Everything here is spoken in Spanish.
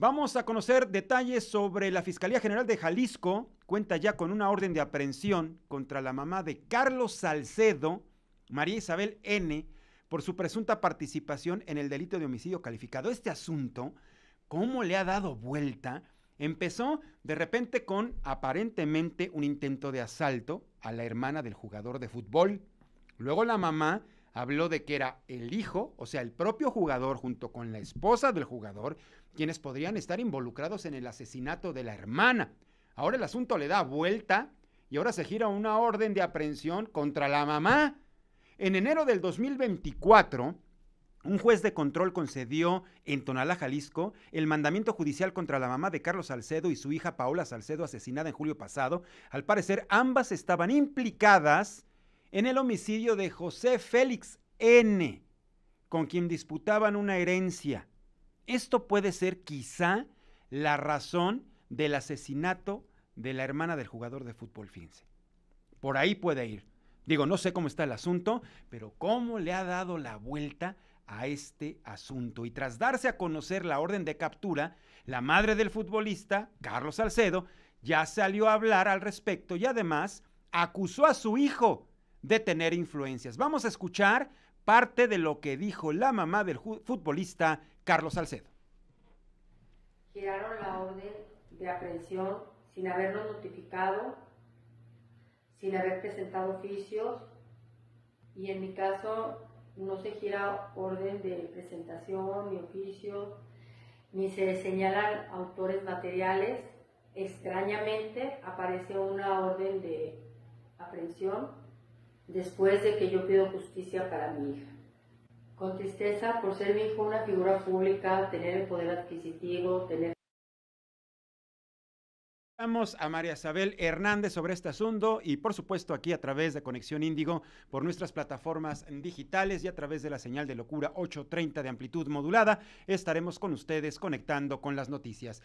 Vamos a conocer detalles sobre la Fiscalía General de Jalisco. Cuenta ya con una orden de aprehensión contra la mamá de Carlos Salcedo, María Isabel N., por su presunta participación en el delito de homicidio calificado. Este asunto, ¿cómo le ha dado vuelta? Empezó de repente con aparentemente un intento de asalto a la hermana del jugador de fútbol. Luego la mamá habló de que era el hijo, o sea, el propio jugador junto con la esposa del jugador, quienes podrían estar involucrados en el asesinato de la hermana. Ahora el asunto le da vuelta y ahora se gira una orden de aprehensión contra la mamá. En enero del 2024, un juez de control concedió en Tonalá, Jalisco, el mandamiento judicial contra la mamá de Carlos Salcedo y su hija Paola Salcedo, asesinada en julio pasado. Al parecer, ambas estaban implicadas en el homicidio de José Félix N., con quien disputaban una herencia. Esto puede ser quizá la razón del asesinato de la hermana del jugador de fútbol, finse. Por ahí puede ir. Digo, no sé cómo está el asunto, pero cómo le ha dado la vuelta a este asunto. Y tras darse a conocer la orden de captura, la madre del futbolista, Carlos Salcedo, ya salió a hablar al respecto y además acusó a su hijo de tener influencias. Vamos a escuchar parte de lo que dijo la mamá del futbolista Carlos Salcedo. Giraron la orden de aprehensión sin habernos notificado, sin haber presentado oficios y en mi caso no se gira orden de presentación ni oficio, ni se señalan autores materiales. Extrañamente aparece una orden de aprehensión después de que yo pido justicia para mi hija. Con tristeza, por ser mi hijo una figura pública, tener el poder adquisitivo, tener... Vamos a María Isabel Hernández sobre este asunto y por supuesto aquí a través de Conexión Índigo por nuestras plataformas digitales y a través de la señal de locura 830 de amplitud modulada estaremos con ustedes conectando con las noticias.